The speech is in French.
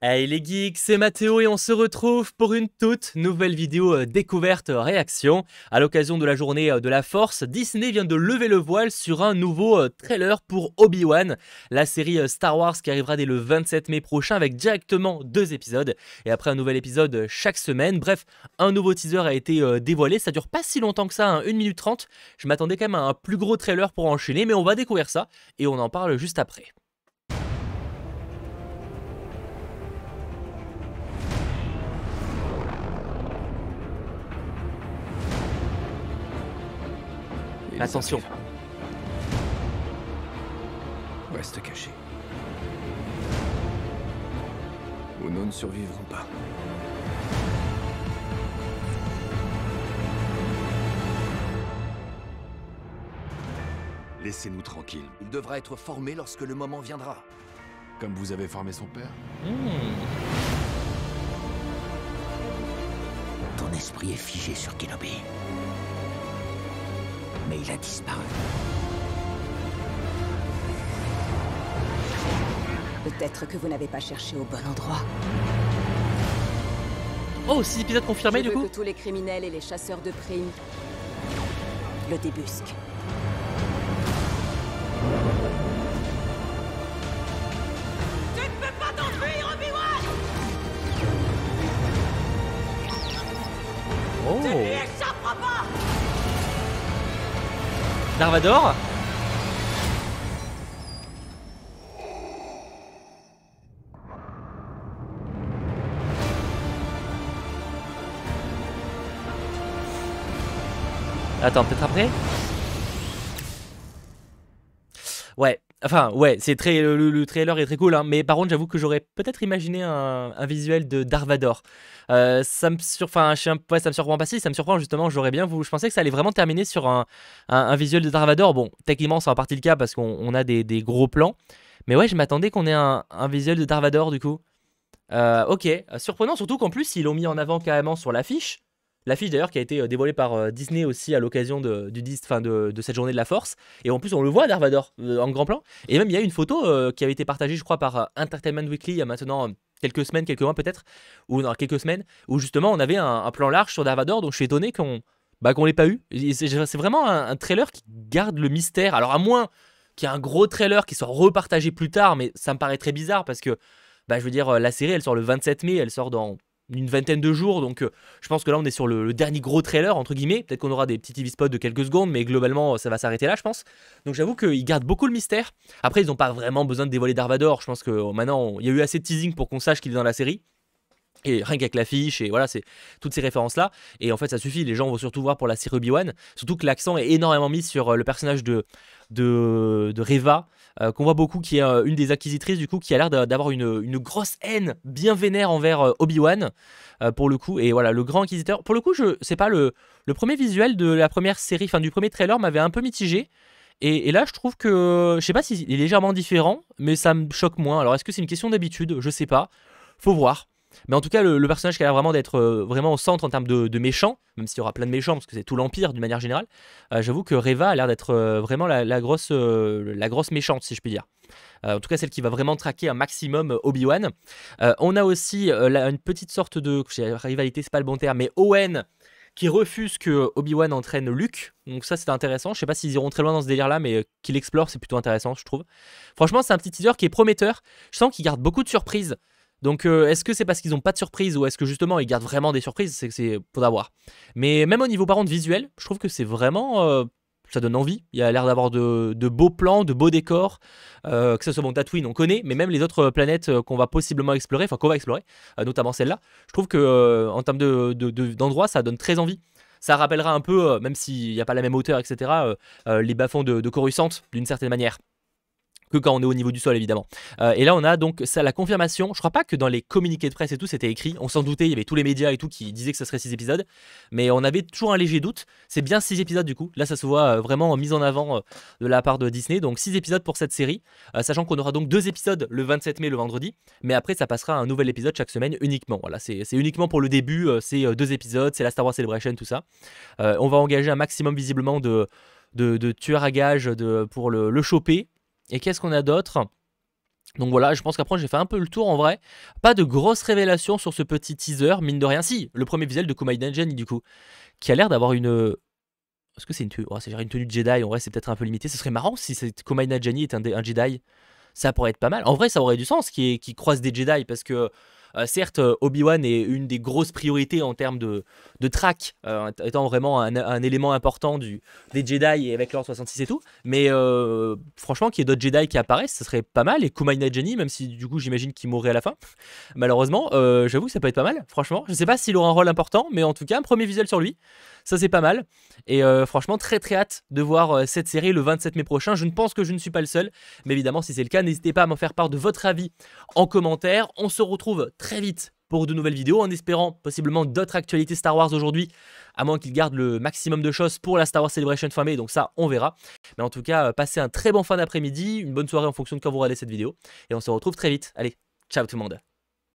Hey les geeks, c'est Mathéo et on se retrouve pour une toute nouvelle vidéo euh, découverte euh, réaction. À l'occasion de la journée euh, de la force, Disney vient de lever le voile sur un nouveau trailer pour Obi-Wan, la série Star Wars qui arrivera dès le 27 mai prochain avec directement deux épisodes et après un nouvel épisode chaque semaine. Bref, un nouveau teaser a été dévoilé, ça dure pas si longtemps que ça, 1 hein, minute 30. Je m'attendais quand même à un plus gros trailer pour enchaîner mais on va découvrir ça et on en parle juste après. Attention. Reste caché. Ou nous ne survivrons pas. Laissez-nous tranquilles. Il devra être formé lorsque le moment viendra. Comme vous avez formé son père hmm. Ton esprit est figé sur Kenobi mais il a disparu. Peut-être que vous n'avez pas cherché au bon endroit. Oh, six épisodes confirmés Je du coup tous les criminels et les chasseurs de primes le débusquent. Tu ne peux pas t'enfuir, obi oh. Tu ne pas Darvador. Attends, peut-être après Ouais, Enfin, ouais, c'est très le, trailer est très cool, hein. mais par contre, j'avoue que j'aurais peut-être imaginé un, visuel de Darvador. Euh, ça me sur, enfin, ça me surprend pas si, ça me surprend justement. J'aurais bien voulu, je pensais que ça allait vraiment terminer sur un, visuel de Darvador. Bon, techniquement, c'est en partie le cas parce qu'on a des, gros plans, mais ouais, je m'attendais qu'on ait un, visuel de Darvador du coup. Euh, ok, surprenant surtout qu'en plus ils l'ont mis en avant carrément sur l'affiche. L'affiche d'ailleurs qui a été euh, dévoilée par euh, Disney aussi à l'occasion de, du fin de, cette journée de la force. Et en plus, on le voit Darvador euh, en grand plan. Et même, il y a une photo qui avait été partagée, je crois, par Entertainment Weekly il y a maintenant quelques semaines, quelques mois peut-être, ou dans quelques semaines, où justement on avait un, plan large sur Darvador. Donc je suis étonné qu'on bah, qu'on l'ait pas eu. C'est vraiment un, trailer qui garde le mystère. Alors à moins qu'il y ait un gros trailer qui soit repartagé plus tard, mais ça me paraît très bizarre parce que, bah, je veux dire, la série, elle sort le 27 mai, elle sort dans une vingtaine de jours. Donc euh, je pense que là on est sur le, dernier gros trailer entre guillemets. Peut-être qu'on aura des petits TV spots de quelques secondes, mais globalement euh, ça va s'arrêter là, je pense. Donc j'avoue qu'ils gardent beaucoup le mystère. Après ils n'ont pas vraiment besoin de dévoiler Darvador. Je pense que oh, maintenant il y a eu assez de teasing pour qu'on sache qu'il est dans la série. Et rien qu'avec l'affiche, et voilà, c'est toutes ces références-là. Et en fait, ça suffit, les gens vont surtout voir pour la série Obi-Wan. Surtout que l'accent est énormément mis sur euh, le personnage de, de, Reva, euh, qu'on voit beaucoup, qui est euh, une des acquisitrices, du coup, qui a l'air d'avoir une, une, grosse haine bien vénère envers Obi-Wan, pour le coup. Et voilà, le grand inquisiteur. Pour le coup, je sais pas, le, le premier visuel de la première série, enfin, du premier trailer m'avait un peu mitigé. Et, là, je trouve que, je sais pas s'il est légèrement différent, mais ça me choque moins. Alors, est-ce que c'est une question d'habitude Je sais pas. Faut voir. Mais en tout cas, le, personnage qui a l'air vraiment d'être euh, vraiment au centre en termes de, méchants, même s'il y aura plein de méchants, parce que c'est tout l'Empire d'une manière générale, euh, j'avoue que Reva a l'air d'être euh, vraiment la, grosse, la grosse méchante, si je puis dire. en tout cas, celle qui va vraiment traquer un maximum Obi-Wan. on a aussi une petite sorte de rivalité, c'est pas le bon terme, mais Owen qui refuse que Obi-Wan entraîne Luke. Donc ça c'est intéressant. Je sais pas s'ils iront très loin dans ce délire là, mais qu'il explore c'est plutôt intéressant, je trouve. Franchement, c'est un petit teaser qui est prometteur. Je sens qu'il garde beaucoup de surprises. Donc euh, est-ce que c'est parce qu'ils n'ont pas de surprise ou est-ce que justement ils gardent vraiment des surprises C'est c'est pour d'avoir. Mais même au niveau par contre visuel, je trouve que c'est vraiment euh, ça donne envie. Il y a l'air d'avoir de, beaux plans, de beaux décors. Euh, que ce soit mon Tatooine, on connaît, mais même les autres planètes qu'on va possiblement explorer, enfin qu'on va explorer, notamment celle-là. Je trouve que en termes de, d'endroits, ça donne très envie. Ça rappellera un peu, même s'il n'y a pas la même hauteur, etc., les bas de, Coruscant, d'une certaine manière que quand on est au niveau du sol évidemment. Euh, et là on a donc ça la confirmation, je crois pas que dans les communiqués de presse et tout c'était écrit, on s'en doutait, il y avait tous les médias et tout qui disaient que ce serait 6 épisodes, mais on avait toujours un léger doute, c'est bien 6 épisodes du coup, là ça se voit euh, vraiment mise en avant euh, de la part de Disney, donc 6 épisodes pour cette série, sachant qu'on aura donc 2 épisodes le 27 mai le vendredi, mais après ça passera à un nouvel épisode chaque semaine uniquement, voilà c'est uniquement pour le début, c'est 2 épisodes, c'est la Star Wars Celebration, tout ça. on va engager un maximum visiblement de... De, tueurs à gage de, pour le, le choper. Et qu'est-ce qu'on a d'autre donc voilà, je pense qu'après j'ai fait un peu le tour en vrai. Pas de grosses révélations sur ce petit teaser, mine de rien. Si, le premier visuel de Komai Engine du coup, qui a l'air d'avoir une, est-ce que c'est une, tenue oh, c'est-à-dire une tenue de Jedi En vrai, c'est peut-être un peu limité. Ce serait marrant si cette Jani était un, Jedi. Ça pourrait être pas mal. En vrai, ça aurait du sens qu'il croise des Jedi parce que euh, certes, euh, Obi-Wan est une des grosses priorités en termes de, de track, euh, étant vraiment un, élément important du, des Jedi avec l'Ordre 66 et tout. Mais franchement, qu'il y ait d'autres Jedi qui apparaissent, ce serait pas mal. Et Kumaina Jenny, même si du coup j'imagine qu'il mourrait à la fin, malheureusement, j'avoue que ça peut être pas mal, franchement. Je sais pas s'il aura un rôle important, mais en tout cas, un premier visuel sur lui, ça c'est pas mal. Et franchement, très très hâte de voir cette série le 27 mai prochain. Je ne pense que je ne suis pas le seul, mais évidemment, si c'est le cas, n'hésitez pas à m'en faire part de votre avis en commentaire. On se retrouve très très vite pour de nouvelles vidéos en espérant possiblement d'autres actualités Star Wars aujourd'hui, à moins qu'ils gardent le maximum de choses pour la Star Wars Celebration fin mai, donc ça on verra. Mais en tout cas, euh, passez un très bon fin d'après-midi, une bonne soirée en fonction de quand vous regardez cette vidéo, et on se retrouve très vite. Allez, ciao tout le monde